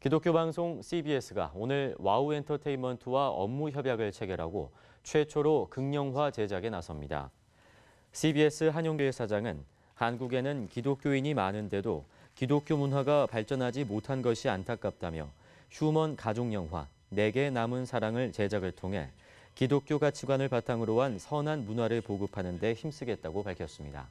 기독교 방송 CBS가 오늘 와우 엔터테인먼트와 업무 협약을 체결하고 최초로 극영화 제작에 나섭니다. CBS 한용길 사장은 한국에는 기독교인이 많은데도 기독교 문화가 발전하지 못한 것이 안타깝다며 휴먼 가족 영화 내게 남은 사랑을 제작을 통해 기독교 가치관을 바탕으로 한 선한 문화를 보급하는 데 힘쓰겠다고 밝혔습니다.